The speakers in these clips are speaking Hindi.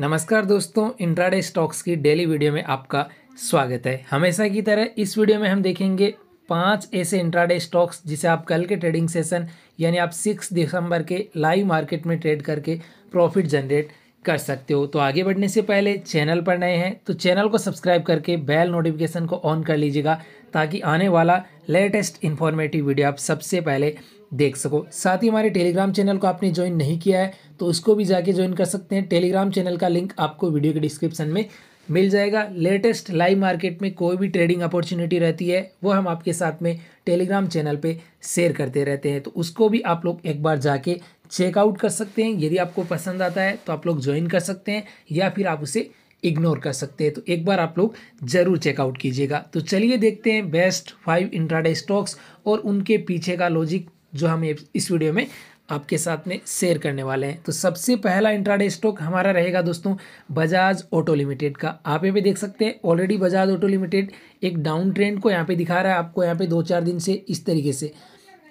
नमस्कार दोस्तों इंट्राडे स्टॉक्स की डेली वीडियो में आपका स्वागत है हमेशा की तरह इस वीडियो में हम देखेंगे पांच ऐसे इंट्राडे स्टॉक्स जिसे आप कल के ट्रेडिंग सेशन यानी आप सिक्स दिसंबर के लाइव मार्केट में ट्रेड करके प्रॉफिट जनरेट कर सकते हो तो आगे बढ़ने से पहले चैनल पर नए हैं तो चैनल को सब्सक्राइब करके बेल नोटिफिकेशन को ऑन कर लीजिएगा ताकि आने वाला लेटेस्ट इन्फॉर्मेटिव वीडियो आप सबसे पहले देख सको साथ ही हमारे टेलीग्राम चैनल को आपने ज्वाइन नहीं किया है तो उसको भी जाके ज्वाइन कर सकते हैं टेलीग्राम चैनल का लिंक आपको वीडियो के डिस्क्रिप्शन में मिल जाएगा लेटेस्ट लाइव मार्केट में कोई भी ट्रेडिंग अपॉर्चुनिटी रहती है वो हम आपके साथ में टेलीग्राम चैनल पे शेयर करते रहते हैं तो उसको भी आप लोग एक बार जाके चेकआउट कर सकते हैं यदि आपको पसंद आता है तो आप लोग ज्वाइन कर सकते हैं या फिर आप उसे इग्नोर कर सकते हैं तो एक बार आप लोग ज़रूर चेकआउट कीजिएगा तो चलिए देखते हैं बेस्ट फाइव इंट्राडे स्टॉक्स और उनके पीछे का लॉजिक जो हम इस वीडियो में आपके साथ में शेयर करने वाले हैं तो सबसे पहला इंट्राडे स्टॉक हमारा रहेगा दोस्तों बजाज ऑटो लिमिटेड का आप ये भी देख सकते हैं ऑलरेडी बजाज ऑटो लिमिटेड एक डाउन ट्रेंड को यहाँ पे दिखा रहा है आपको यहाँ पे दो चार दिन से इस तरीके से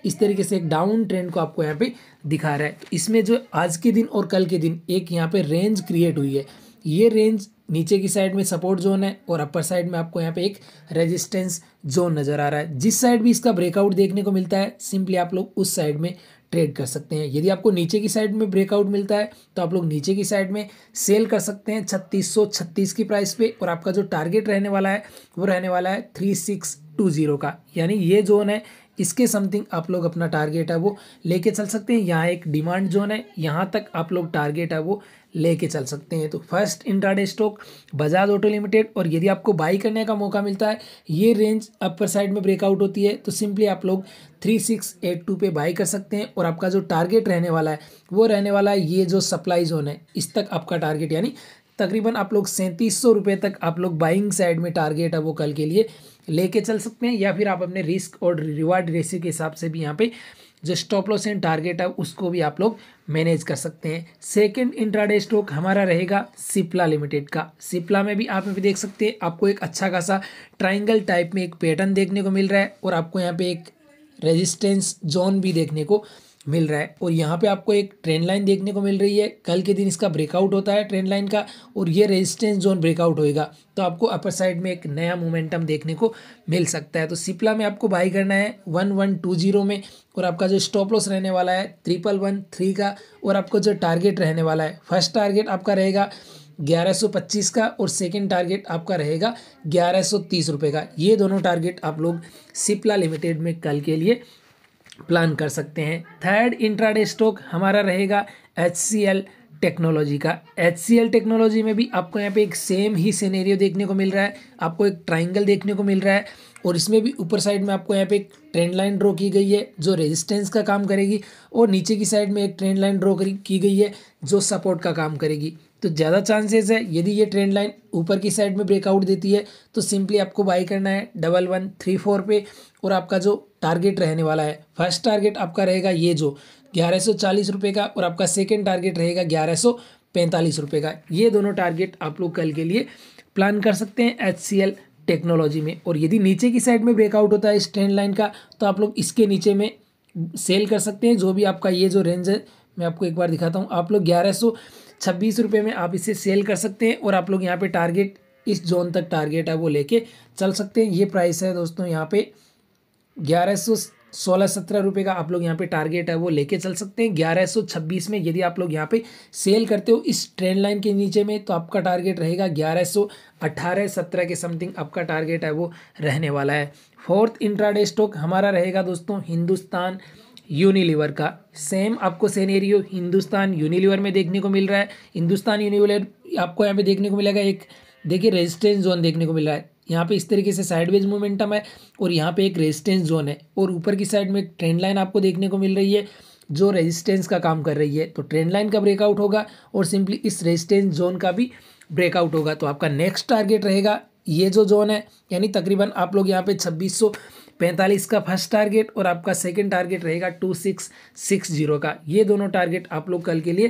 इस तरीके से एक डाउन ट्रेंड को आपको यहाँ पे दिखा रहा है इसमें जो आज के दिन और कल के दिन एक यहाँ पे रेंज क्रिएट हुई है ये रेंज नीचे की साइड में सपोर्ट जोन है और अपर साइड में आपको यहाँ पे एक रेजिस्टेंस जोन नज़र आ रहा है जिस साइड भी इसका ब्रेकआउट देखने को मिलता है सिंपली आप लोग उस साइड में ट्रेड कर सकते हैं यदि आपको नीचे की साइड में ब्रेकआउट मिलता है तो आप लोग नीचे की साइड में सेल कर सकते हैं छत्तीस की प्राइस पे और आपका जो टारगेट रहने वाला है वो रहने वाला है 3620 का यानी ये जोन है इसके समथिंग आप लोग अपना टारगेट है वो लेके चल सकते हैं यहाँ एक डिमांड जोन है यहाँ तक आप लोग टारगेट है वो लेके चल सकते हैं तो first intraday stock Bajaj auto limited और यदि आपको बाई करने का मौका मिलता है ये रेंज अपर साइड में ब्रेकआउट होती है तो सिंपली आप लोग थ्री सिक्स एट टू पे बाई कर सकते हैं और आपका जो टारगेट रहने वाला है वो रहने वाला है ये जो सप्लाई जोन है इस तक आपका टारगेट यानी तकरीबन आप लोग सैंतीस सौ रुपये तक आप लोग बाइंग साइड में टारगेट है वो कल के लिए लेके चल सकते हैं या फिर आप अपने रिस्क और रिवार्ड रेशियो के हिसाब से भी यहाँ पे जो स्टॉप लॉस एंड टारगेट है उसको भी आप लोग मैनेज कर सकते हैं सेकंड इंट्राडे स्टॉक हमारा रहेगा सिप्ला लिमिटेड का सिप्ला में भी आप यहाँ पर देख सकते हैं आपको एक अच्छा खासा ट्राइंगल टाइप में एक पैटर्न देखने को मिल रहा है और आपको यहाँ पर एक रेजिस्टेंस जोन भी देखने को मिल रहा है और यहाँ पे आपको एक ट्रेंड लाइन देखने को मिल रही है कल के दिन इसका ब्रेकआउट होता है ट्रेंड लाइन का और ये रेजिस्टेंस जोन ब्रेकआउट होएगा तो आपको अपर साइड में एक नया मोमेंटम देखने को मिल सकता है तो सिप्ला में आपको बाई करना है वन वन टू जीरो में और आपका जो स्टॉप लॉस रहने वाला है ट्रिपल वन थ्री का और आपको जो टारगेट रहने वाला है फर्स्ट टारगेट आपका रहेगा 1125 का और सेकंड टारगेट आपका रहेगा ग्यारह सौ का ये दोनों टारगेट आप लोग सिप्ला लिमिटेड में कल के लिए प्लान कर सकते हैं थर्ड इंट्राडे स्टॉक हमारा रहेगा एच सी एल टेक्नोलॉजी का एच सी एल टेक्नोलॉजी में भी आपको यहाँ पे एक सेम ही सिनेरियो देखने को मिल रहा है आपको एक ट्राइंगल देखने को मिल रहा है और इसमें भी ऊपर साइड में आपको यहाँ पे एक ट्रेंड लाइन ड्रॉ की गई है जो रेजिस्टेंस का काम करेगी और नीचे की साइड में एक ट्रेंड लाइन ड्रॉ की गई है जो सपोर्ट का काम करेगी तो ज़्यादा चांसेस है यदि ये ट्रेंड लाइन ऊपर की साइड में ब्रेकआउट देती है तो सिंपली आपको बाई करना है डबल वन थ्री फोर पे और आपका जो टारगेट रहने वाला है फर्स्ट टारगेट आपका रहेगा ये जो ग्यारह सौ चालीस रुपये का और आपका सेकेंड टारगेट रहेगा ग्यारह सौ पैंतालीस रुपये का ये दोनों टारगेट आप लोग कल के लिए प्लान कर सकते हैं एच सी एल टेक्नोलॉजी में और यदि नीचे की साइड में ब्रेकआउट होता है इस ट्रेंड लाइन का तो आप लोग इसके नीचे में सेल कर सकते हैं जो भी आपका ये जो रेंज है मैं आपको एक बार दिखाता हूँ आप लोग ग्यारह सौ छब्बीस रुपये में आप इसे सेल कर सकते हैं और आप लोग यहाँ पर टारगेट इस जोन तक टारगेट है वो लेके चल सकते हैं ये प्राइस है दोस्तों यहाँ पर ग्यारह सौ सोलह सत्रह रुपये का आप लोग यहाँ पे टारगेट है वो लेके चल सकते हैं ग्यारह सौ छब्बीस में यदि आप लोग यहाँ पे सेल करते हो इस ट्रेंड लाइन के नीचे में तो आपका टारगेट रहेगा ग्यारह सौ अट्ठारह सत्रह के समथिंग आपका टारगेट है वो रहने वाला है फोर्थ इंट्राडे स्टॉक हमारा रहेगा दोस्तों हिंदुस्तान यूनिलीवर का सेम आपको सेनेरियो हिंदुस्तान यूनिलीवर में देखने को मिल रहा है हिंदुस्तान यूनिवर आपको यहाँ पे देखने को मिलेगा एक देखिए रेजिस्टेंस जोन देखने को मिल रहा है यहाँ पे इस तरीके से साइडवेज मोमेंटम है और यहाँ पे एक रेजिस्टेंस जोन है और ऊपर की साइड में एक ट्रेंड लाइन आपको देखने को मिल रही है जो रेजिस्टेंस का काम कर रही है तो ट्रेंड लाइन का ब्रेकआउट होगा और सिंपली इस रेजिस्टेंस जोन का भी ब्रेकआउट होगा तो आपका नेक्स्ट टारगेट रहेगा ये जो जोन है यानी तकरीबन आप लोग यहाँ पे 2600 पैंतालीस का फर्स्ट टारगेट और आपका सेकेंड टारगेट रहेगा टू सिक्स सिक्स जीरो का ये दोनों टारगेट आप लोग कल के लिए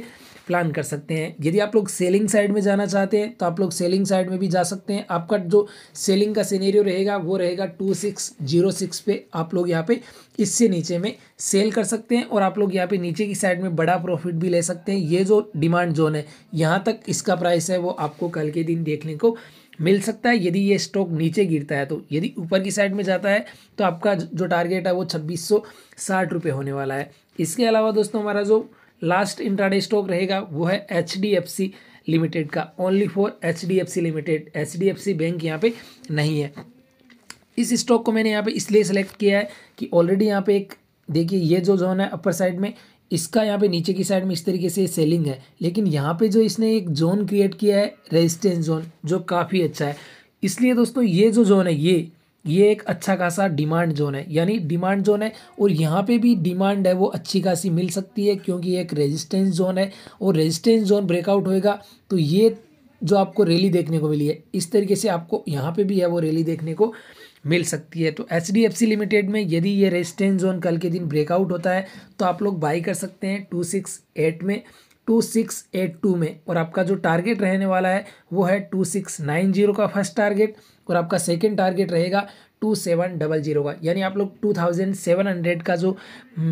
प्लान कर सकते हैं यदि आप लोग सेलिंग साइड में जाना चाहते हैं तो आप लोग सेलिंग साइड में भी जा सकते हैं आपका जो सेलिंग का सीनेरियो रहेगा वो रहेगा टू सिक्स जीरो सिक्स पे आप लोग यहाँ पे इससे नीचे में सेल कर सकते हैं और आप लोग यहाँ पे नीचे की साइड में बड़ा प्रॉफिट भी ले सकते हैं ये जो डिमांड जोन है यहाँ तक इसका प्राइस है वो आपको कल के दिन देखने को मिल सकता है यदि ये स्टॉक नीचे गिरता है तो यदि ऊपर की साइड में जाता है तो आपका जो टारगेट है वो छब्बीस सौ साठ रुपये होने वाला है इसके अलावा दोस्तों हमारा जो लास्ट इंट्राडे स्टॉक रहेगा वो है H D F C limited का only for H D F C limited H D F C bank यहाँ पे नहीं है इस स्टॉक को मैंने यहाँ पे इसलिए सेलेक्ट किया है कि ऑलरेडी यहाँ पे एक देखिए ये जो जोन है अपर साइड में इसका यहाँ पे नीचे की साइड में इस तरीके से सेलिंग है लेकिन यहाँ पे जो इसने एक जोन क्रिएट किया है रेजिस्टेंस जोन जो काफ़ी अच्छा है इसलिए दोस्तों ये जो जोन है ये ये एक अच्छा खासा डिमांड जोन है यानी डिमांड जोन है और यहाँ पे भी डिमांड है वो अच्छी खासी मिल सकती है क्योंकि एक रेजिस्टेंस जोन है और रेजिस्टेंस जोन ब्रेकआउट होएगा तो ये जो आपको रैली देखने को मिली है इस तरीके से आपको यहाँ पे भी है वो रैली देखने को मिल सकती है तो H D F C limited में यदि ये रेजिस्टेंस जोन कल के दिन ब्रेकआउट होता है तो आप लोग बाई कर सकते हैं टू सिक्स एट में टू सिक्स एट टू में और आपका जो टारगेट रहने वाला है वो है टू सिक्स नाइन जीरो का फर्स्ट टारगेट और आपका सेकेंड टारगेट रहेगा टू सेवन डबल जीरो का यानी आप लोग टू थाउजेंड सेवन हंड्रेड का जो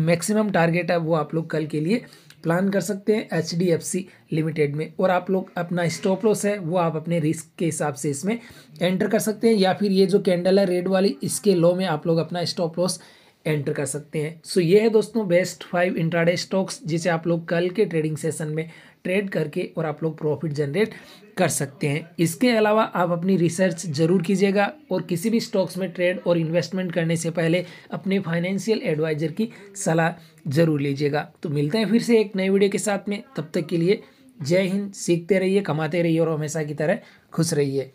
मैक्सिमम टारगेट है वो आप लोग कल के लिए प्लान कर सकते हैं H D F C limited में और आप लोग अपना स्टॉप लॉस है वो आप अपने रिस्क के हिसाब से इसमें एंटर कर सकते हैं या फिर ये जो कैंडल है रेड वाली इसके लो में आप लोग अपना स्टॉप लॉस एंटर कर सकते हैं सो ये है दोस्तों बेस्ट फाइव इंट्राडे स्टॉक्स जिसे आप लोग कल के ट्रेडिंग सेशन में ट्रेड करके और आप लोग प्रॉफिट जनरेट कर सकते हैं इसके अलावा आप अपनी रिसर्च जरूर कीजिएगा और किसी भी स्टॉक्स में ट्रेड और इन्वेस्टमेंट करने से पहले अपने फाइनेंशियल एडवाइजर की सलाह जरूर लीजिएगा तो मिलते हैं फिर से एक नए वीडियो के साथ में तब तक के लिए जय हिंद सीखते रहिए कमाते रहिए और हमेशा की तरह खुश रहिए